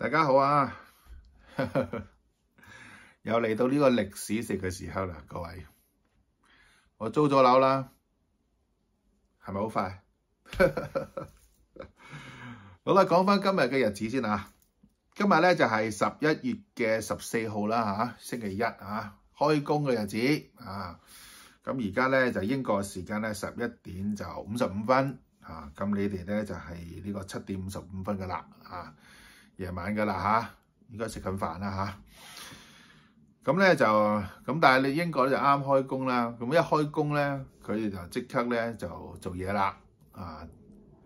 大家好啊！又嚟到呢个历史食嘅时候啦，各位，我租咗楼啦，系咪好快？好啦，讲翻今日嘅日子先啊。今日咧就系十一月嘅十四号啦，吓星期一啊，开工嘅日子啊。咁而家咧就英国时间咧十一点就五十五分啊。咁你哋咧就系呢个七点五十五分噶啦啊。夜晚噶啦嚇，應該食緊飯啦嚇。咁咧就咁，但係你英國咧就啱開工啦。咁一開工咧，佢哋就即刻咧就做嘢啦。啊，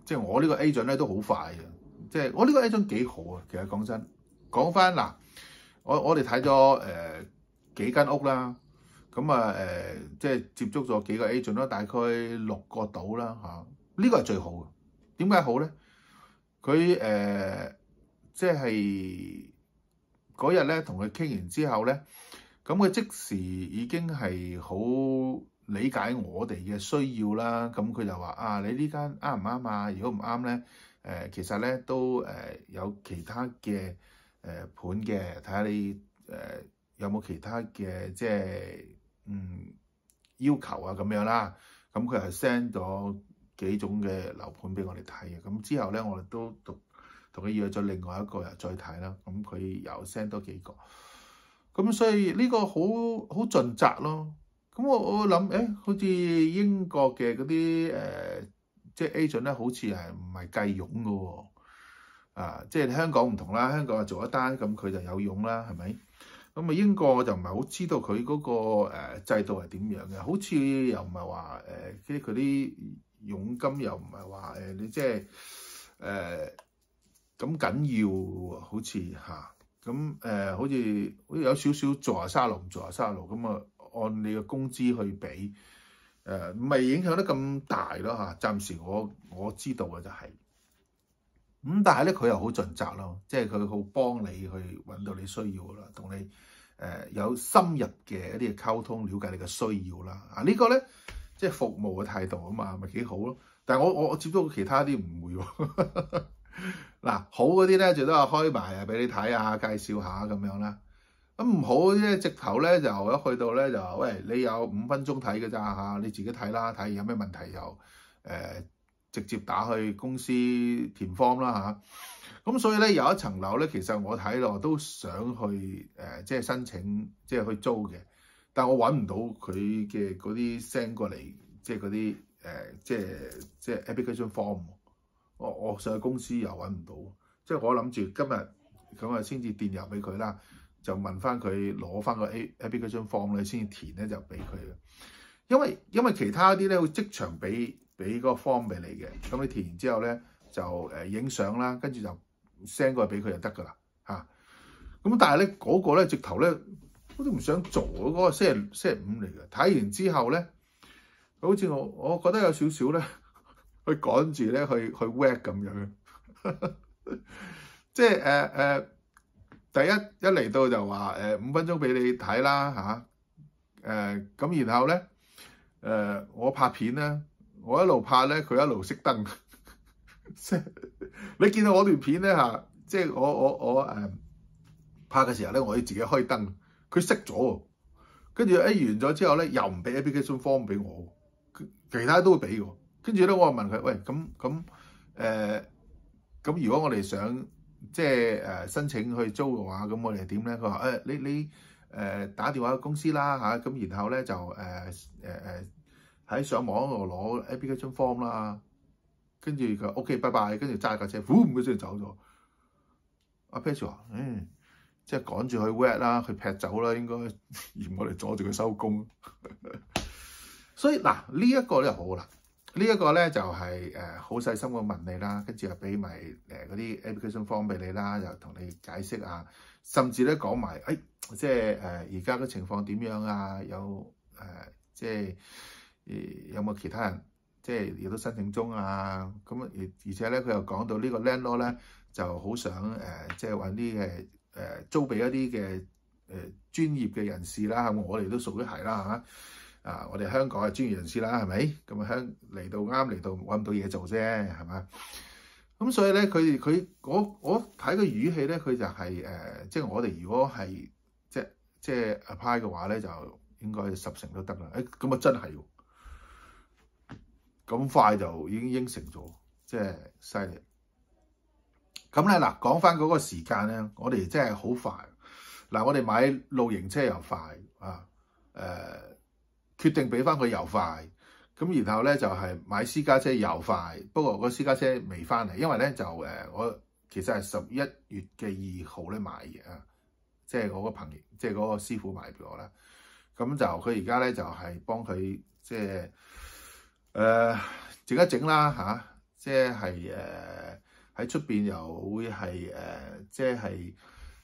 即係我呢個 agent 咧都好快嘅，即係我呢個 agent 幾好啊。其實講真，講翻嗱，我我哋睇咗誒幾間屋啦，咁啊誒，即係接觸咗幾個 agent 啦，大概六個到啦嚇。呢個係最好嘅，點解好咧？佢誒。即係嗰日咧，同佢傾完之後咧，咁佢即時已經係好理解我哋嘅需要啦。咁佢就話：啊，你呢間啱唔啱啊？如果唔啱咧，誒其實咧都誒有其他嘅誒盤嘅，睇下你誒有冇其他嘅即係嗯要求啊咁樣啦。咁佢又 send 咗幾種嘅樓盤俾我哋睇嘅。咁之後咧，我哋都讀。同佢約咗另外一個人再睇啦，咁佢又 send 多幾個，咁所以呢個好好盡責咯。咁我我諗，誒好似英國嘅嗰啲誒，即係 agent 咧，好似係唔係計傭㗎喎？啊，即係香港唔同啦，香港啊做一單咁佢就有傭啦，係咪？咁啊英國我就唔係好知道佢嗰個制度係點樣嘅，好似又唔係話誒，即係佢啲佣金又唔係話誒，你即係誒。咁緊要好似嚇，咁誒好似好似有少少做下沙路，唔做下沙路，咁啊，按你嘅工資去比，誒咪影響得咁大咯嚇。暫時我我知道嘅就係，咁但係咧佢又好盡責咯，即係佢好幫你去揾到你需要啦，同你誒有深入嘅一啲嘅溝通，了解你嘅需要啦。啊呢個咧即係服務嘅態度啊嘛，咪幾好咯。但係我我我接觸其他啲唔會喎。嗱，好嗰啲咧，最多系开埋啊，俾你睇下，介绍下咁样啦。咁唔好咧，直头咧就一去到咧就，喂，你有五分钟睇嘅咋吓，你自己睇啦，睇有咩问题又诶，直接打去公司填 form 啦吓。咁所以咧有一层楼咧，其实我睇落都想去诶，即系申请，即系去租嘅。但我揾唔到佢嘅嗰啲 send 过嚟，即系嗰啲诶，即系即系 application form。我我上去公司又揾唔到，即係我諗住今日咁啊，先至電郵俾佢啦，就問翻佢攞翻個 A a p p l i c a t i form 佢先填咧就俾佢，因為因為其他啲咧會即場俾俾嗰個 form 俾你嘅，咁你填完之後咧就誒影相啦，跟住就 send 過俾佢就得㗎啦嚇。咁但係咧嗰個咧直頭咧我都唔想做啊，嗰個星期星期五嚟嘅，睇完之後咧好似我我覺得有少少咧。佢趕住咧去去 w e k 咁樣，即係誒誒，第一一嚟到就話誒五分鐘俾你睇啦嚇誒咁，然後咧誒我拍片咧，我一路拍咧佢一路熄燈。你見到我段片咧嚇，即係我我我誒拍嘅時候咧，我要自己開燈，佢熄咗，跟住一完咗之後咧又唔俾 application form 俾我，其他都會俾㗎。跟住咧，我問佢：，喂，咁咁誒咁？如果我哋想即係誒申請去租嘅話，咁我哋點咧？佢話：誒你你誒打電話去公司啦嚇，咁然後咧就誒誒誒喺上網度攞 application form 啦。跟住佢：OK，拜拜。跟住揸架車，呼！佢先走咗。阿 Peter 話：，嗯，即係趕住去 work 啦，去劈走啦，應該嫌 我哋阻住佢收工。所以嗱，呢一個咧好啦。呢一個咧就係誒好細心嘅問你啦，跟住又俾埋誒嗰啲 application form 俾你啦，又同你解釋啊，甚至咧講埋誒即係誒而家嘅情況點樣啊，有誒即係誒有冇其他人即係亦都申請中啊？咁而而且咧佢又講到呢個 landlord 咧就好想誒即係揾啲嘅誒租俾一啲嘅誒專業嘅人士啦，我哋都屬於係啦，嚇。啊！我哋香港嘅專業人士啦，係咪咁啊？香嚟到啱嚟到揾唔到嘢做啫，係嘛？咁所以咧，佢佢我我睇個語氣咧，佢就係誒，即係我哋如果係即即 apply 嘅話咧，就應該十成都得啦。誒咁啊，真係喎，咁快就已經應承咗，即係犀利。咁咧嗱，講翻嗰個時間咧，我哋真係好快嗱，我哋買露營車又快啊，誒。決定俾翻佢又快，咁然後咧就係買私家車又快，不過個私家車未翻嚟，因為咧就誒我其實係十一月嘅二號咧買嘅，即係我個朋友即係嗰個師傅買俾我啦，咁就佢而家咧就係幫佢即係誒整一整啦嚇，即係誒喺出邊又會係誒即係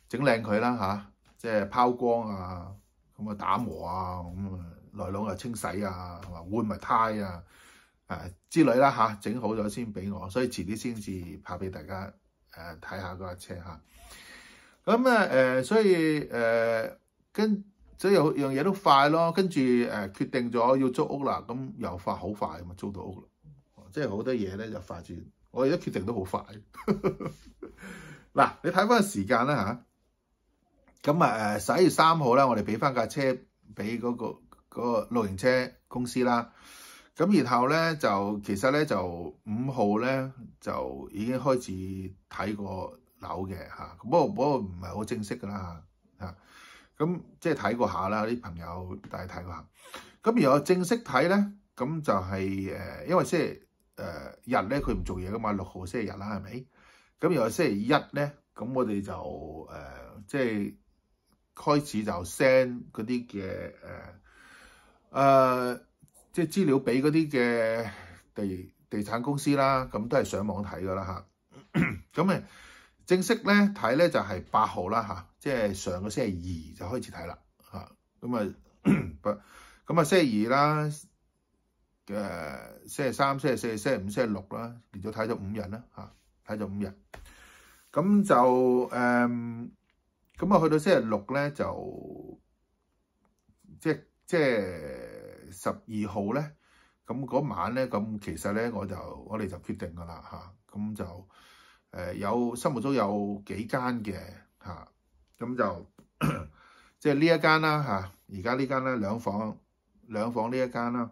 整靚佢啦嚇，即係拋光啊，咁啊打磨啊咁啊。內擋又清洗啊，話換埋胎啊，誒之類啦嚇，整好咗先俾我，所以遲啲先至拍俾大家誒睇下嗰架車嚇。咁啊誒，所以誒跟所有樣嘢都快咯，跟住誒決定咗要租屋啦，咁又快好快咁啊租到屋啦，即係好多嘢咧就快展，我而家決定都好快 嗱。你睇翻時間啦嚇，咁啊誒十一月三號啦，我哋俾翻架車俾嗰個。個露營車公司啦，咁然後咧就其實咧就五號咧就已經開始睇過樓嘅嚇，不過不過唔係好正式㗎啦嚇咁即係睇過下啦啲朋友，帶睇過下咁。然果正式睇咧，咁就係誒，因為星期誒日咧佢唔做嘢㗎嘛，六號星期日啦，係咪？咁然果星期一咧，咁我哋就誒即係開始就 send 嗰啲嘅誒。诶，即系资料俾嗰啲嘅地地产公司啦，咁都系上网睇噶啦吓。咁诶，正式咧睇咧就系八号啦吓，即系上个星期二就开始睇啦吓。咁啊咁啊星期二啦，诶星期三、星期四、星期五、星期六啦，连咗睇咗五日啦吓，睇咗五日。咁就诶，咁啊去到星期六咧就即系。即係十二號咧，咁嗰晚咧，咁其實咧我就我哋就決定㗎啦嚇。咁就誒有心目中有幾間嘅嚇，咁就即係呢一間啦嚇。而家呢間咧兩房兩房呢一間啦，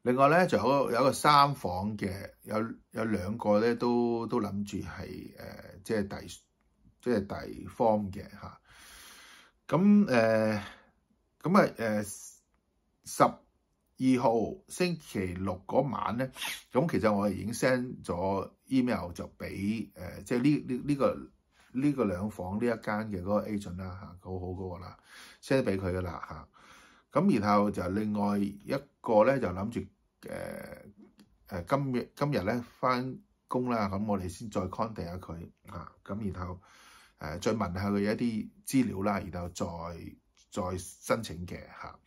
另外咧就有個有一個三房嘅，有有兩個咧都都諗住係即係第即係第方嘅嚇。咁誒。咁啊誒十二號星期六嗰晚咧，咁其實我已經 send 咗 email 就俾誒，即係呢呢呢個呢個兩房呢一間嘅嗰個 agent 啦嚇，好好嗰個啦，send 俾佢噶啦嚇。咁然後就另外一個咧，就諗住誒誒今日今日咧翻工啦，咁我哋先再 con t a c t 下佢啊。咁然後誒再問下佢一啲資料啦，然後再。再申請嘅嚇，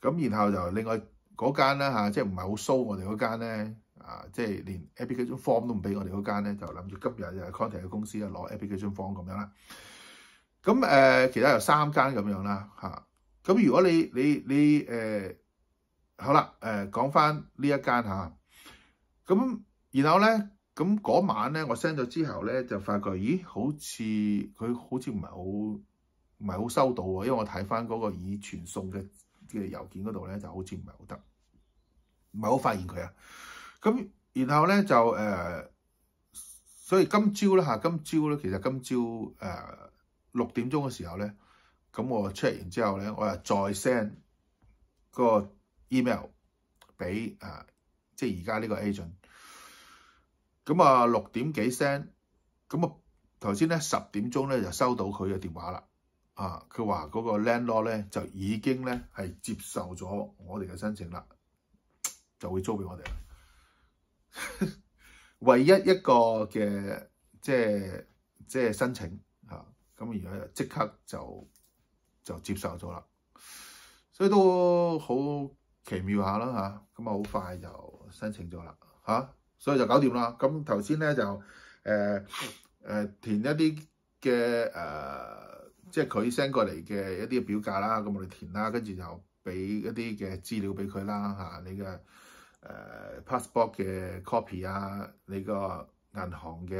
咁然後就另外嗰間啦嚇，即係唔係好蘇我哋嗰間咧啊，即係連 application form 都唔俾我哋嗰間咧，就諗住今日就 contact 嘅公司啊攞 application form 咁樣啦。咁誒，其他有三間咁樣啦嚇。咁如果你你你誒好啦誒，講翻呢一間嚇。咁然後咧，咁嗰晚咧我 send 咗之後咧，就發覺咦好似佢好似唔係好。唔係好收到喎，因為我睇翻嗰個已傳送嘅嘅郵件嗰度咧，就好似唔係好得，唔係好發現佢啊。咁然後咧就誒，所以今朝咧嚇，今朝咧其實今朝誒六點鐘嘅時候咧，咁我出完之後咧，我又再 send 個 email 俾啊，即係而家呢個 agent。咁啊，六點幾 send，咁啊頭先咧十點鐘咧就收到佢嘅電話啦。啊！佢话嗰个 landlord 咧就已经咧系接受咗我哋嘅申请啦，就会租俾我哋啦。唯一一个嘅即系即系申请吓，咁而家即刻就就接受咗啦，所以都好奇妙下啦吓，咁啊好快就申请咗啦吓，所以就搞掂啦。咁头先咧就诶诶填一啲嘅诶。即係佢 send 過嚟嘅一啲表格啦，咁我哋填啦，跟住就俾一啲嘅資料俾佢啦嚇，你嘅誒 passport 嘅 copy 啊，你個銀行嘅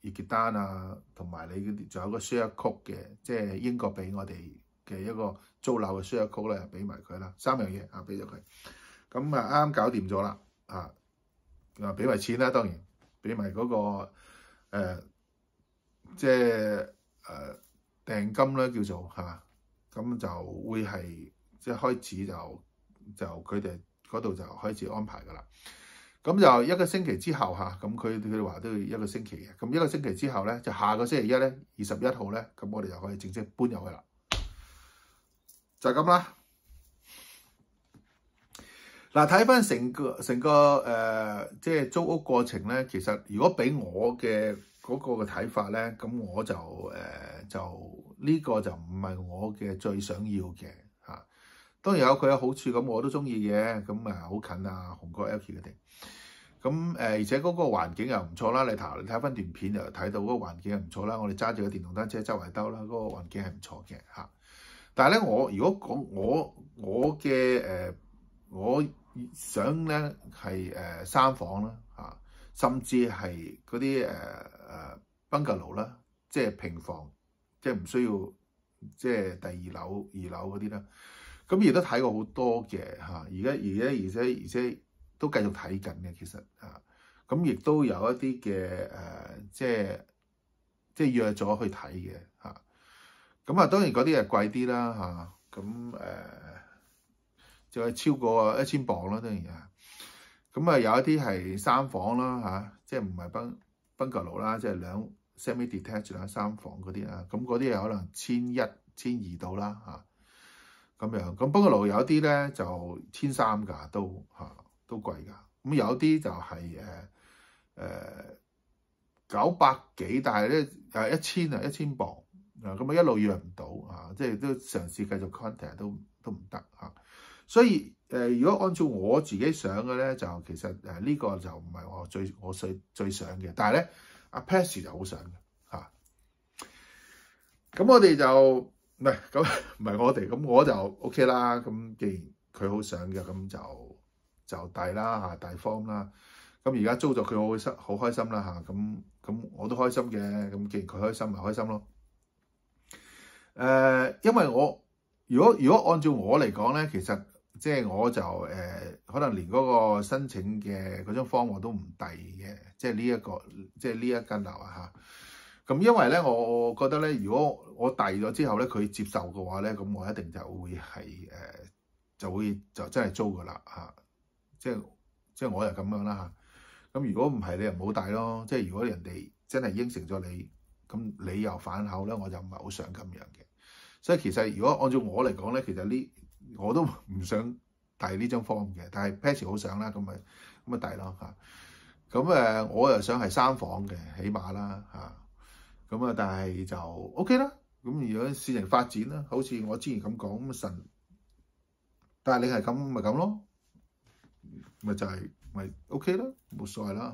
熱結單啊，同埋你嗰啲仲有個 share c o 嘅，即係英國俾我哋嘅一個租樓嘅 share c o 咧，俾埋佢啦，三樣嘢啊，俾咗佢，咁啊啱啱搞掂咗啦啊啊俾埋錢啦，當然俾埋嗰個即係。訂金咧叫做嚇，咁就會係即係開始就就佢哋嗰度就開始安排噶啦。咁就一個星期之後嚇，咁佢佢哋話都要一個星期嘅。咁一個星期之後咧，就下個星期一咧，二十一號咧，咁我哋就可以正式搬入去啦。就係咁啦。嗱，睇翻成個成個誒，即係租屋過程咧，其實如果俾我嘅。嗰個嘅睇法咧，咁我就誒就呢個就唔係我嘅最想要嘅嚇。當然有佢嘅好處，咁我都中意嘅。咁啊，好近啊，紅哥 l k 嘅 e 咁誒，而且嗰個環境又唔錯啦。你睇你睇翻段片又睇到嗰個環境又唔錯啦。我哋揸住個電動單車周圍兜啦，嗰個環境係唔錯嘅嚇。但係咧，我如果講我我嘅誒，我想咧係誒三房啦嚇。甚至係嗰啲誒誒賓格樓啦，即係平房，即係唔需要即係第二樓二樓嗰啲啦。咁亦都睇過好多嘅嚇，而家而家而且而且都繼續睇緊嘅，其實嚇。咁亦都有一啲嘅誒，即係即係約咗去睇嘅嚇。咁啊，當然嗰啲係貴啲啦嚇。咁誒就係超過一千磅啦，當然啊。咁啊，有一啲係三房啦，嚇，即係唔係分分格樓啦，即係兩 semi-detached 啦，三房嗰啲啊，咁嗰啲可能千一、千二到啦，嚇，咁樣。咁不格樓有啲咧就千三㗎，都嚇都貴㗎。咁有啲就係誒誒九百幾，但係咧誒一千啊，一千磅啊，咁啊一路約唔到啊，即係都嘗試繼續 c o n t a c t 都都唔得嚇，所以。誒，如果按照我自己想嘅咧，就其實誒呢個就唔係我最我最最想嘅，但係咧阿 Paty 就好想嘅嚇。咁我哋就唔係咁 唔係我哋，咁我就 OK 啦。咁既然佢好想嘅，咁就就大啦嚇，大方啦。咁而家租咗佢，我會心好開心啦嚇。咁咁我都開心嘅。咁既然佢開心，咪開心咯。誒，因為我如果如果按照我嚟講咧，其實。即係我就誒，可能連嗰個申請嘅嗰張方我都唔遞嘅，即係呢一個，即係呢一間樓啊咁因為咧，我覺得咧，如果我遞咗之後咧，佢接受嘅話咧，咁我一定就會係誒，就會就真係租噶啦嚇。即係即係我又咁樣啦嚇。咁如果唔係，你又冇遞咯。即係如果人哋真係應承咗你，咁你又反口咧，我就唔係好想咁樣嘅。所以其實如果按照我嚟講咧，其實呢～我都唔想遞呢張方嘅，但係 p a t h 好想啦，咁咪咁咪遞咯嚇。咁誒，我又想係三房嘅，起碼啦咁啊，但係就 O K 啦。咁如果事情發展啦，好似我之前咁講咁神，但係你係咁咪咁咯，咪就係咪 O K 啦，冇所謂啦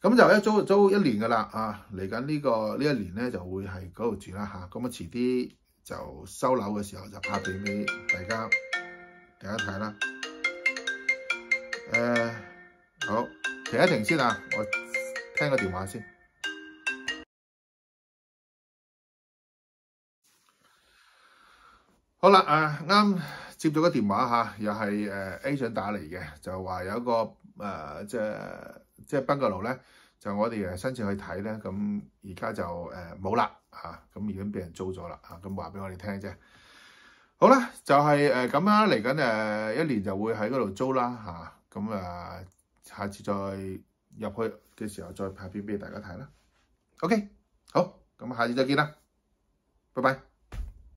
嚇。咁就一租租一年噶啦嚇。嚟緊呢個呢一年咧就會係嗰度住啦咁啊遲啲。就收樓嘅時候就拍俾你大家，睇一睇啦。誒，好，停一停先啊，我聽個電話先。好啦，誒啱接咗個電話嚇，又係誒 A 長打嚟嘅，就話有個誒即係即係賓格勞咧。就我哋誒申自去睇咧，咁而家就誒冇啦嚇，咁已經俾人租咗啦嚇，咁話俾我哋聽啫。好啦，就係誒咁啦，嚟緊誒一年就會喺嗰度租啦嚇，咁啊下次再入去嘅時候再拍片俾大家睇啦。OK，好，咁下次再見啦，拜拜。